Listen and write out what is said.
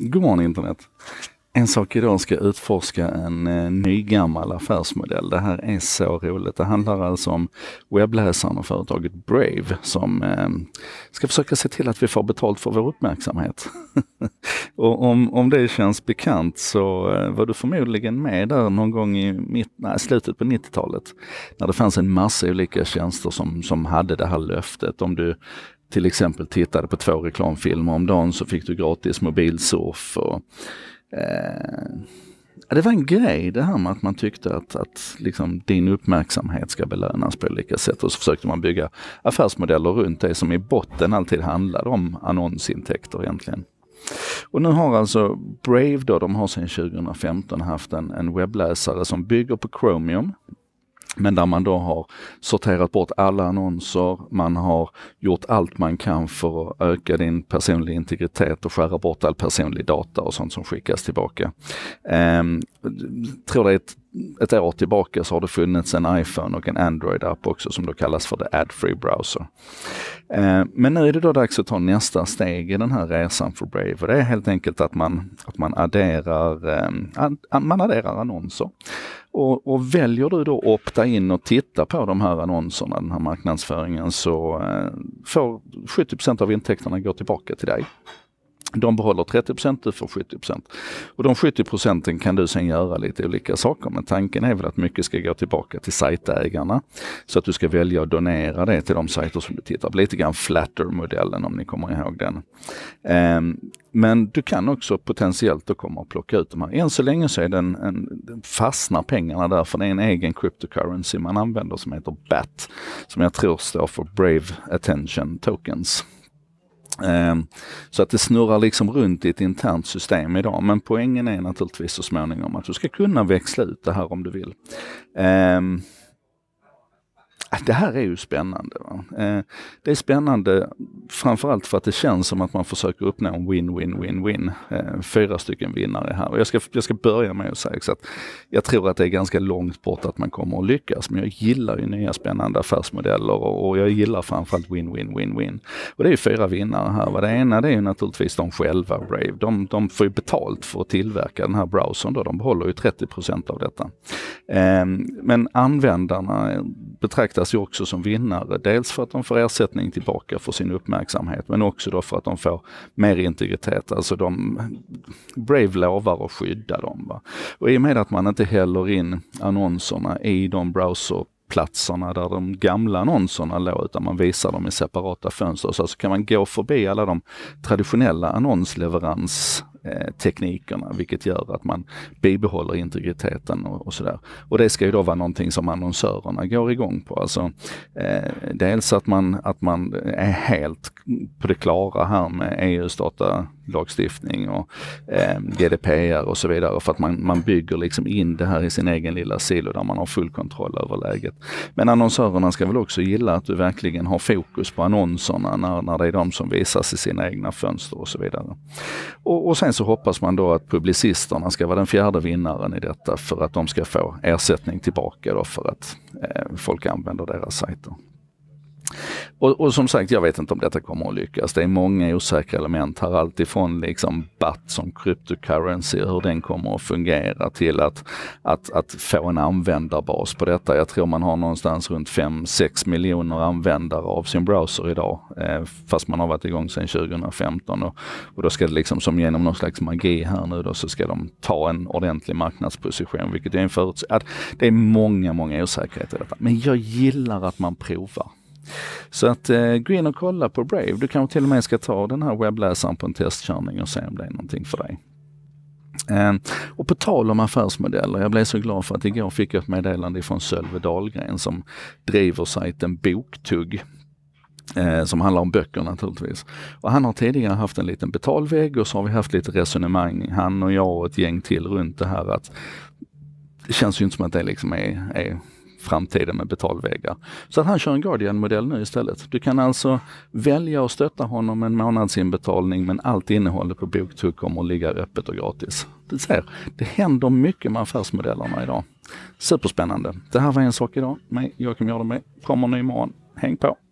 Godmorgon internet. En sak idag ska jag utforska en eh, nygammal affärsmodell. Det här är så roligt. Det handlar alltså om webbläsaren och företaget Brave som eh, ska försöka se till att vi får betalt för vår uppmärksamhet. och om, om det känns bekant så eh, var du förmodligen med där någon gång i mitt, nej, slutet på 90-talet när det fanns en massa olika tjänster som, som hade det här löftet. Om du till exempel tittade på två reklamfilmer om dagen så fick du gratis mobilsurf. Och, eh, det var en grej det här med att man tyckte att, att liksom, din uppmärksamhet ska belönas på olika sätt och så försökte man bygga affärsmodeller runt det som i botten alltid handlade om annonsintäkter egentligen. Och nu har alltså Brave då, de har sedan 2015 haft en, en webbläsare som bygger på Chromium men där man då har sorterat bort alla annonser, man har gjort allt man kan för att öka din personliga integritet och skära bort all personlig data och sånt som skickas tillbaka. Eh, tror det är ett ett år tillbaka så har det funnits en iPhone och en Android-app också som då kallas för the ad-free browser. Eh, men nu är det då dags att ta nästa steg i den här resan för Brave och det är helt enkelt att man, att man, adderar, eh, man adderar annonser. Och, och, väljer du då opta in och titta på de här annonserna, den här marknadsföringen, så eh, får 70 av intäkterna gå tillbaka till dig. De behåller 30 du får 70 Och de 70 kan du sen göra lite olika saker men tanken är väl att mycket ska gå tillbaka till sajtägarna. Så att du ska välja att donera det till de sajter som du tittar på. Lite grann flatter-modellen om ni kommer ihåg den. Ehm, men du kan också potentiellt då komma och plocka ut de här. Än så länge så är den, en, den fastnar pengarna där för det är en egen cryptocurrency man använder som heter BAT. Som jag tror står för Brave Attention Tokens. Ehm, så att det snurrar liksom runt i ett internt system idag. Men poängen är naturligtvis så småningom att du ska kunna växla ut det här om du vill. Ehm, Äh, det här är ju spännande. Eh, det är spännande framförallt för att det känns som att man försöker uppnå en win-win-win-win. Eh, fyra stycken vinnare här. Och jag, ska, jag ska börja med att säga att jag tror att det är ganska långt bort att man kommer att lyckas. Men jag gillar ju nya spännande affärsmodeller och, jag gillar framförallt win-win-win-win. Och det är ju fyra vinnare här. Va? Det ena det är ju naturligtvis de själva, Brave. De, de får ju betalt för att tillverka den här browsern. Då. De behåller ju 30 av detta. Ehm, men användarna betraktas ju också som vinnare. Dels för att de får ersättning tillbaka för sin uppmärksamhet men också då för att de får mer integritet. Alltså de, Brave lovar att skydda dem. Va? Och I och med att man inte häller in annonserna i de browser platserna där de gamla annonserna låg, utan man visar dem i separata fönster. Så alltså kan man gå förbi alla de traditionella annonsleverans Eh, teknikerna vilket gör att man bibehåller integriteten och, och sådär. Och det ska ju då vara någonting som annonsörerna går igång på. Alltså, eh, dels att man, att man är helt på det klara här med EUs data lagstiftning och eh, GDPR och så vidare för att man, man bygger liksom in det här i sin egen lilla silo där man har full kontroll över läget. Men annonsörerna ska väl också gilla att du verkligen har fokus på annonserna när, när det är de som visas i sina egna fönster och så vidare. Och, och sen så hoppas man då att publicisterna ska vara den fjärde vinnaren i detta för att de ska få ersättning tillbaka då för att eh, folk använder deras sajter. Och, och, som sagt, jag vet inte om detta kommer att lyckas. Det är många osäkra element här. Alltifrån liksom BAT som cryptocurrency, hur den kommer att fungera till att, att, att få en användarbas på detta. Jag tror man har någonstans runt 5-6 miljoner användare av sin browser idag. Eh, fast man har varit igång sedan 2015. Och, och då ska det liksom som genom någon slags magi här nu då så ska de ta en ordentlig marknadsposition vilket är en förutsättning. Det är många, många osäkerheter i detta. Men jag gillar att man provar. Så att eh, gå in och kolla på Brave. Du kanske till och med ska ta den här webbläsaren på en testkörning och se om det är någonting för dig. Eh, och på tal om affärsmodeller, jag blev så glad för att igår fick jag ett meddelande från Sölve Dahlgren som driver sajten Boktugg eh, som handlar om böcker naturligtvis. Och han har tidigare haft en liten betalvägg och så har vi haft lite resonemang, han och jag och ett gäng till runt det här att det känns ju inte som att det liksom är, är framtiden med betalväggar. Så att han kör en Guardian-modell nu istället. Du kan alltså välja att stötta honom med en månadsinbetalning men allt innehållet på Boktok kommer att ligga öppet och gratis. Du ser, det händer mycket med affärsmodellerna idag. Superspännande. Det här var en sak idag. Mig, Joakim Jardenberg, kommer ny imorgon. Häng på!